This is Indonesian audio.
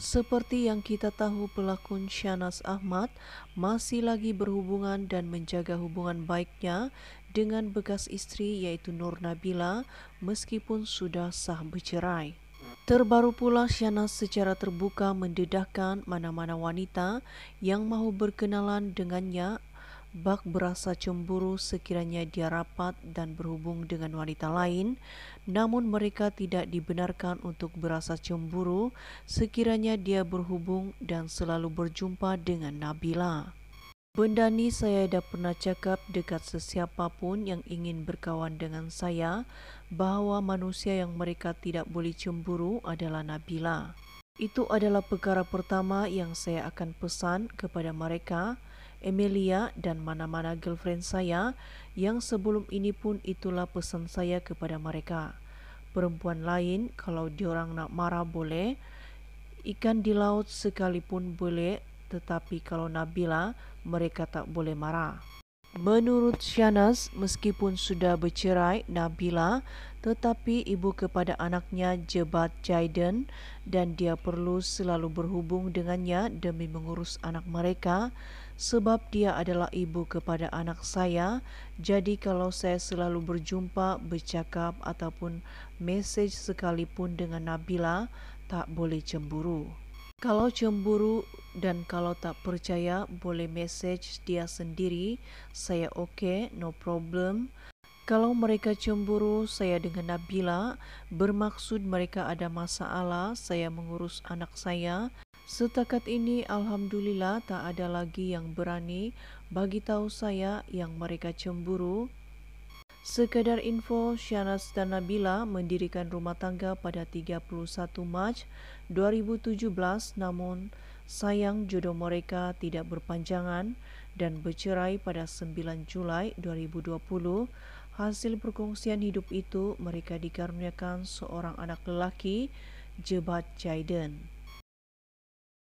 seperti yang kita tahu, pelakon Syanas Ahmad masih lagi berhubungan dan menjaga hubungan baiknya dengan bekas istri yaitu Nur Nabila meskipun sudah sah bercerai. Terbaru pula Syanas secara terbuka mendedahkan mana-mana wanita yang mahu berkenalan dengannya Bak berasa cemburu sekiranya dia rapat dan berhubung dengan wanita lain, namun mereka tidak dibenarkan untuk berasa cemburu sekiranya dia berhubung dan selalu berjumpa dengan Nabila. Benda ni saya dah pernah cakap dekat sesiapa pun yang ingin berkawan dengan saya bahawa manusia yang mereka tidak boleh cemburu adalah Nabila. Itu adalah perkara pertama yang saya akan pesan kepada mereka Emilia dan mana-mana girlfriend saya yang sebelum ini pun itulah pesan saya kepada mereka. Perempuan lain kalau diorang nak marah boleh, ikan di laut sekalipun boleh tetapi kalau Nabila mereka tak boleh marah. Menurut Syanas, meskipun sudah bercerai Nabila, tetapi ibu kepada anaknya jebat Jaiden dan dia perlu selalu berhubung dengannya demi mengurus anak mereka sebab dia adalah ibu kepada anak saya. Jadi kalau saya selalu berjumpa, bercakap ataupun message sekalipun dengan Nabila, tak boleh cemburu. Kalau cemburu dan kalau tak percaya boleh message dia sendiri, saya oke, okay, no problem. Kalau mereka cemburu, saya dengan Nabila, bermaksud mereka ada masalah, saya mengurus anak saya. Setakat ini Alhamdulillah tak ada lagi yang berani bagi tahu saya yang mereka cemburu Sekadar info, Syanas dan Nabila mendirikan rumah tangga pada 31 Mac 2017 namun sayang jodoh mereka tidak berpanjangan dan bercerai pada 9 Julai 2020. Hasil perkongsian hidup itu mereka dikaruniakan seorang anak lelaki, Jebat Jaiden.